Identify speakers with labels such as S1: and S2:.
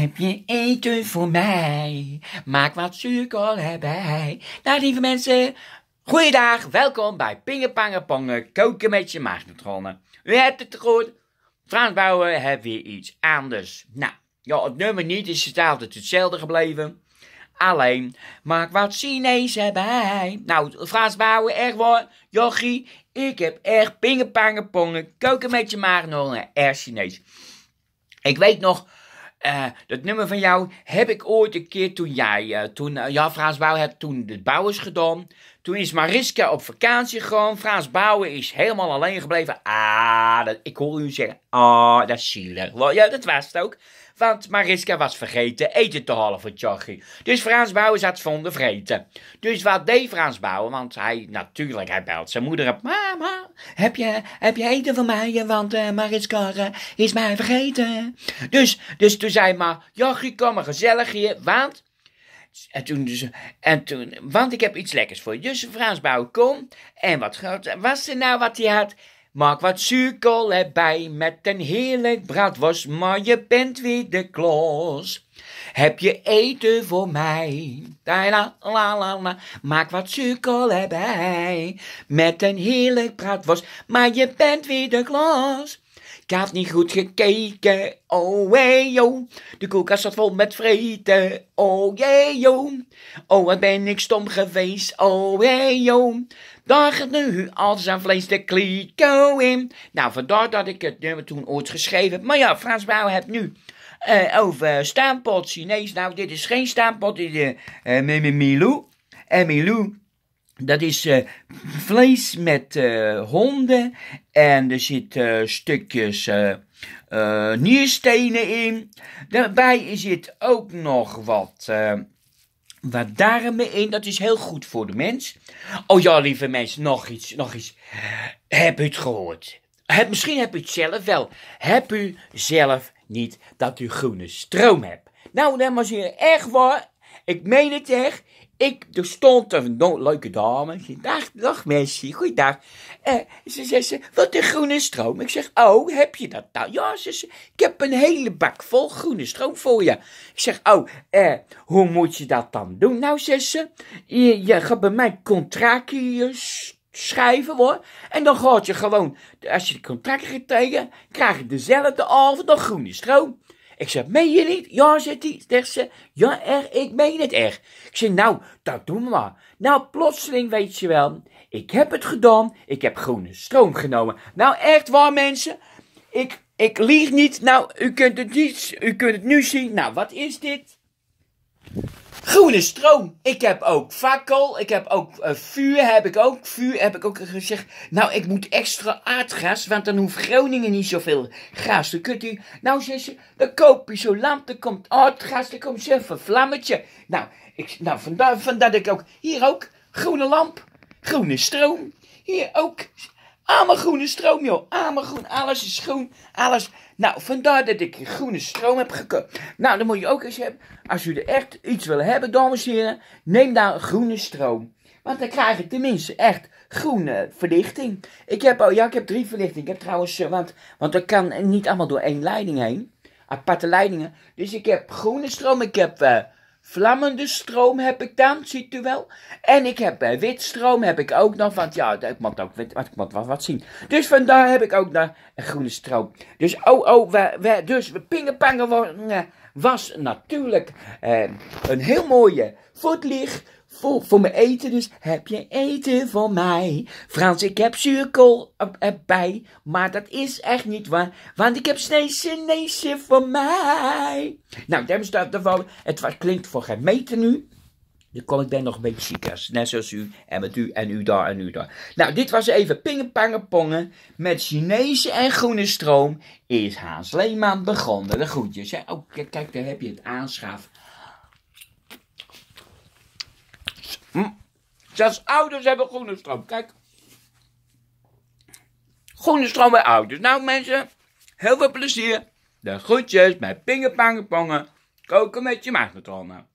S1: Heb je eten voor mij? Maak wat zuurkool erbij. Nou, lieve mensen, goeiedag. Welkom bij Pingepangepongen Koken met je maagpatronen. U hebt het goed. Frans Bouwer heeft weer iets anders. Nou, ja, het nummer niet is het altijd hetzelfde gebleven. Alleen, maak wat Chinees erbij. Nou, Frans Bouwer, echt waar. Jochie, ik heb echt pingepangepongen koken met je maagpatronen. Echt Chinees. Ik weet nog eh, dat nummer van jou heb ik ooit een keer toen jij, uh, toen uh, Jan Frans Bouw had toen de bouwers gedaan. Toen is Mariska op vakantie gegaan. Frans Bouwen is helemaal alleen gebleven. Ah, dat, ik hoor u zeggen. Ah, dat is zielig. Ja, dat was het ook. Want Mariska was vergeten eten te halen voor Tjochy. Dus Frans Bouwen zat zonder vreten. Dus wat deed Frans Bouwen? Want hij, natuurlijk, hij belt zijn moeder op. Mama, heb je, heb je eten voor mij? Want eh, Mariska eh, is mij vergeten. Dus, dus toen zei maar, ik kom maar gezellig hier. Want en toen, ze, en toen, want ik heb iets lekkers voor je. Fransbouw, kom. En wat was er nou wat hij had? Maak wat suiker erbij met een heerlijk braadworst, maar je bent weer de klos. Heb je eten voor mij? La, la, la, la. Maak wat suiker erbij met een heerlijk braadworst, maar je bent weer de klos. Ik had niet goed gekeken, oh hey yo. De koelkast zat vol met vreten, oh hey yo. Oh wat ben ik stom geweest, oh hey yo. Daar gaat nu als aan vlees de kliko in. Nou, vandaar dat ik het nummer toen ooit geschreven Maar ja, Frans Bouw hebt nu uh, over staanpot Chinees. Nou, dit is geen staanpot, dit is uh, Milou. En Milou dat is eh, vlees met eh, honden en er zitten eh, stukjes nierstenen in. Daarbij zit ook nog wat wat darmen in. Dat is heel goed voor de mens. Oh ja, lieve mensen, nog iets, nog iets. Heb u het gehoord? Heb, misschien heb u het zelf wel. Heb u zelf niet dat u groene stroom hebt? Nou, dames was hier echt waar. Ik meen het echt. Ik, er stond een leuke dame. zei, dag, dag Messi, goeiedag. Eh, ze zei, ze, wat een groene stroom. Ik zeg, oh, heb je dat nou? Ja, ze ik heb een hele bak vol groene stroom voor je. Ik zeg, oh, eh, hoe moet je dat dan doen? Nou, zei ze, je, je gaat bij mij contractje schrijven hoor. En dan gaat je gewoon, als je de contract gaat krijg je dezelfde avond dan groene stroom. Ik zeg, meen je niet? Ja, zegt hij. Zegt ze, ja, echt, ik meen het echt. Ik zeg, nou, dat doen we maar. Nou, plotseling weet je wel, ik heb het gedaan. Ik heb groene stroom genomen. Nou, echt waar, mensen. Ik, ik lieg niet. Nou, u kunt het niet, u kunt het nu zien. Nou, wat is dit? Groene stroom. Ik heb ook fakkel. Ik heb ook eh, vuur. Heb ik ook. Vuur heb ik ook gezegd. Nou, ik moet extra aardgas. Want dan hoeft Groningen niet zoveel gas. Dan kunt u. Nou, zegt ze. Dan koop je zo'n lamp. Dan komt aardgas. Dan komt zelf vlammetje. Nou, ik, nou vandaar, vandaar dat ik ook. Hier ook. Groene lamp. Groene stroom. Hier ook. Allemaal groene stroom, joh. Allemaal groen. Alles is groen. Alles. Nou, vandaar dat ik groene stroom heb gekocht. Nou, dan moet je ook eens hebben. Als jullie echt iets willen hebben, dames en heren, neem dan groene stroom. Want dan krijg ik tenminste echt groene verlichting. Ik heb, oh ja, ik heb drie verlichting. Ik heb trouwens, eh, want, want dat kan niet allemaal door één leiding heen. Aparte leidingen. Dus ik heb groene stroom, ik heb eh, Vlammende stroom heb ik dan, ziet u wel. En ik heb bij wit stroom heb ik ook nog, want ja, ik moet ook wat wat, wat zien. Dus vandaar heb ik ook nog een groene stroom. Dus oh, oh, we, we, dus pingepangen eh, was natuurlijk eh, een heel mooie voetlicht voor mijn eten, dus heb je eten voor mij? Frans, ik heb zuurkool erbij, maar dat is echt niet waar, want ik heb sneesje, neesje voor mij. Nou, dat is dat van. Het klinkt voor geen meter nu. Dan kom ik ben nog een beetje ziekers, net zoals u en met u en u daar en u daar. Nou, dit was even pingen met Chinese en groene stroom is Haas Leeman begonnen. De groetjes, Oh, kijk, daar heb je het aanschaf. Hm? Zelfs ouders hebben groene stroom. Kijk. Groene stroom bij ouders. Nou mensen, heel veel plezier. De groetjes bij Pingepangepongen. Koken met je magnetron.